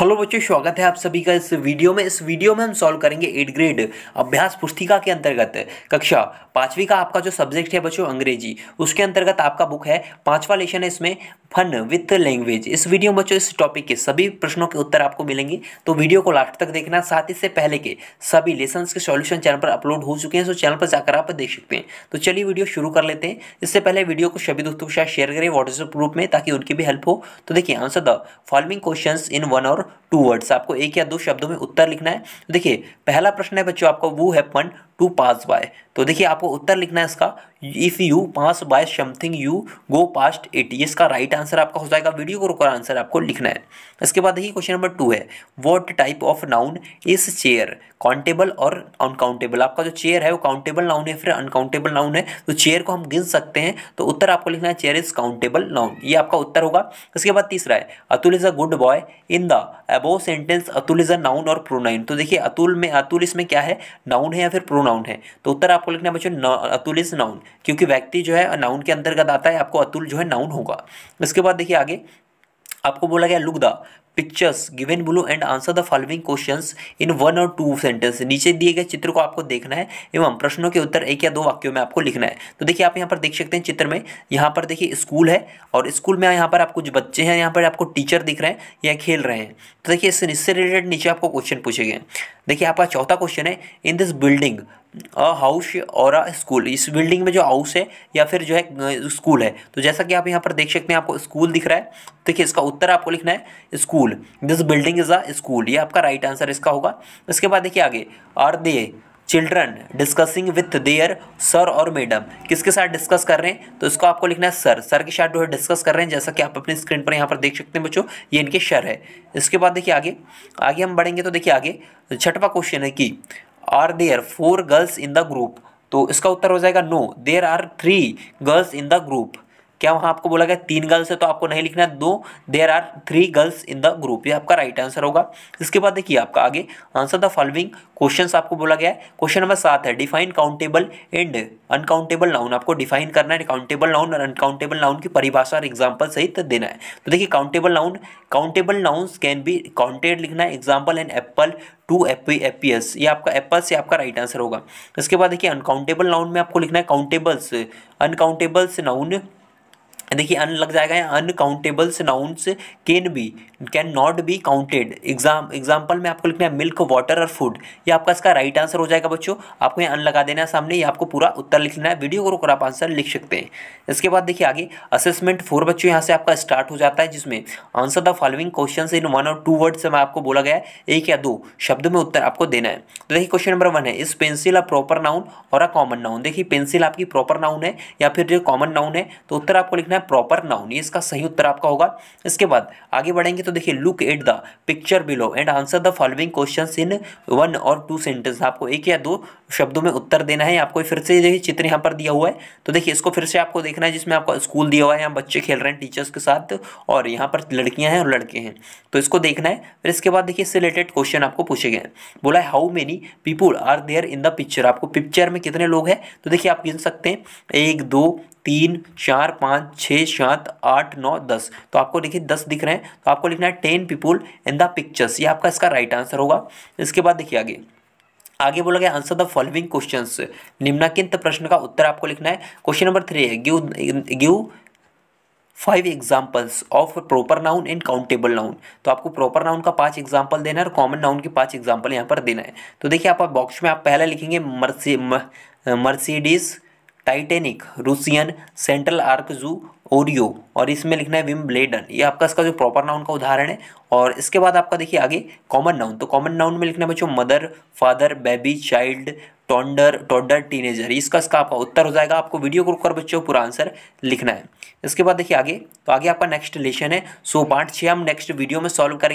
hello बच्चों स्वागत है आप सभी का इस वीडियो में इस वीडियो में हम सॉल्व करेंगे एट ग्रेड अभ्यास पुस्तिका के अंतर्गत कक्षा पाँचवीं का आपका जो सब्जेक्ट है बच्चों अंग्रेजी उसके अंतर्गत आपका बुक है पांचवा लेशन है इसमें फन विथ लैंग्वेज इस वीडियो में बच्चों इस टॉपिक के सभी प्रश्नों के उत्तर आपको मिलेंगे तो वीडियो को लास्ट तक देखना साथ ही से पहले के सभी लेसन के सॉल्यूशन चैनल पर अपलोड हो चुके हैं तो चैनल पर जाकर आप देख सकते हैं तो चलिए वीडियो शुरू कर लेते हैं इससे पहले वीडियो को सभी दोस्तों के साथ शेयर करें व्हाट्सएप ग्रुप में ताकि उनकी भी हेल्प हो तो देखिए answer the following question in one और टू वर्ड्स आपको एक या दो शब्दों में उत्तर लिखना है देखिए पहला प्रश्न है बच्चों आपको वो है पन टू पास बाय तो देखिए आपको उत्तर लिखना है इसका if you pass by something you go past it इसका राइट आंसर आपका हो जाएगा वीडियो को रोकर आंसर आपको लिखना है इसके बाद देखिए क्वेश्चन नंबर टू है what type of noun is chair countable और अनकाउंटेबल आपका जो चेयर है वो काउंटेबल नाउन है फिर अनकाउंटेबल नाउन है तो चेयर को हम गिन सकते हैं तो उत्तर आपको लिखना है चेयर इज काउंटेबल नाउन ये आपका उत्तर होगा इसके बाद तीसरा है Atul is a good boy in the above sentence Atul is a noun और प्रोनाउन तो देखिए अतुल में अतुल इसमें क्या है नाउन है या फिर प्रोनाउन है तो उत्तर आपको लिखना है बच्चों अतुल इज़ नाउन क्योंकि व्यक्ति जो है नाउन के अंतर्गत आता है आपको अतुल जो है नाउन होगा इसके बाद देखिए आगे आपको बोला गया look the pictures given below and answer the following questions in one और टू सेंटेंस नीचे दिए गए चित्र को आपको देखना है एवं प्रश्नों के उत्तर एक या दो वाक्यों में आपको लिखना है तो देखिए आप यहाँ पर देख सकते हैं चित्र में यहाँ पर देखिए स्कूल है और स्कूल में यहाँ पर आप कुछ बच्चे हैं यहाँ पर आपको टीचर दिख रहे हैं या खेल रहे हैं तो देखिए इससे रिलेटेड नीचे आपको क्वेश्चन पूछे गए देखिए आपका चौथा क्वेश्चन है इन दिस बिल्डिंग हाउस और अ स्कूल इस बिल्डिंग में जो हाउस है या फिर जो है स्कूल है तो जैसा कि आप यहाँ पर देख सकते हैं आपको स्कूल दिख रहा है देखिए इसका उत्तर आपको लिखना है school this building is a school ये आपका राइट आंसर इसका होगा इसके बाद देखिए आगे are they children discussing with their sir और मैडम किसके साथ डिस्कस कर रहे हैं तो इसको आपको लिखना है सर सर के साथ जो है डिस्कस कर रहे हैं जैसा कि आप अपनी स्क्रीन पर यहाँ पर देख सकते हैं बच्चों ये इनके सर है इसके बाद देखिए आगे आगे हम बढ़ेंगे तो देखिए आगे छठवा क्वेश्चन है कि are there four girls in the group तो इसका उत्तर हो जाएगा no there are three girls in the group क्या वहाँ आपको बोला गया तीन गर्ल्स है तो आपको नहीं लिखना है दो there are three girls in the group ये आपका राइट आंसर होगा इसके बाद देखिए आपका आगे आंसर द फॉलोइंग क्वेश्चन आपको बोला गया है क्वेश्चन नंबर सात है define countable and uncountable noun आपको डिफाइन करना है काउंटेबल नाउन और अनकाउंटेबल नाउन की परिभाषा और एग्जाम्पल सहित देना है तो देखिए countable noun countable nouns can be counted लिखना है example and apple two apples ये आपका एप्पल से आपका राइट आंसर होगा इसके बाद देखिए अनकाउंटेबल नाउन में आपको लिखना है काउंटेबल्स अनकाउंटेबल्स नाउन देखिए अन लग जाएगा या uncountables nouns can be can not be counted exam example में आपको लिखना है मिल्क वाटर और फूड ये आपका इसका राइट आंसर हो जाएगा बच्चों आपको यहाँ अन लगा देना है सामने ये आपको पूरा उत्तर लिखना है वीडियो को रोकर आप आंसर लिख सकते हैं इसके बाद देखिए आगे असेसमेंट फोर बच्चों यहाँ से आपका स्टार्ट हो जाता है जिसमें answer the following question in one और टू वर्ड में आपको बोला गया है एक या दो शब्द में उत्तर आपको देना है तो देखिए क्वेश्चन नंबर वन है इस पेंसिल अ प्रॉपर नाउन और अ कॉमन नाउन देखिए पेंसिल आपकी प्रॉपर नाउन है या फिर जो कॉमन नाउन है तो उत्तर आपको लिखना है प्रॉपर ना होनी इसका सही उत्तर आपका होगा इसके बाद आगे बढ़ेंगे तो देखिए look at the picture below and answer the following question in one और टू सेंटेंस आपको एक या दो शब्दों में उत्तर देना है आपको फिर से देखिए चित्र यहाँ पर दिया हुआ है तो देखिए इसको फिर से आपको देखना है जिसमें आपका स्कूल दिया हुआ है यहाँ बच्चे खेल रहे हैं टीचर्स के साथ और यहाँ पर लड़कियाँ हैं और लड़के हैं तो इसको देखना है फिर इसके बाद देखिए इससे रिलेटेड क्वेश्चन आपको पूछे गए बोला है how many people are there in the picture आपको पिक्चर में कितने लोग हैं तो देखिए आप गिन सकते हैं एक दो तीन चार पाँच छः सात आठ नौ दस तो आपको देखिए दस दिख रहे हैं तो आपको लिखना है ten people in the pictures ये आपका इसका राइट आंसर होगा इसके बाद देखिए आगे आगे बोला गया आंसर द फॉलोइंग क्वेश्चन निम्नाकिंत प्रश्न का उत्तर आपको लिखना है क्वेश्चन नंबर थ्री है give give five examples of proper noun and countable noun तो आपको प्रॉपर नाउन का पांच एग्जाम्पल देना है और कॉमन नाउन के पांच एग्जाम्पल यहाँ पर देना है तो देखिए आप बॉक्स में आप पहला लिखेंगे mercy Mercedes Titanic Russian central park zoo Oreo और इसमें लिखना है विम ब्लेडन ये आपका इसका जो प्रॉपर नाउन का उदाहरण है और इसके बाद आपका देखिए आगे कॉमन नाउन तो कॉमन नाउन में लिखना है बच्चों mother father baby child toddler toddler teenager इसका इसका आपका उत्तर हो जाएगा आपको वीडियो को रुककर बच्चों पूरा आंसर लिखना है इसके बाद देखिए आगे तो आगे आपका नेक्स्ट लेशन है सो पार्ट छः हम नेक्स्ट वीडियो में सॉल्व करेंगे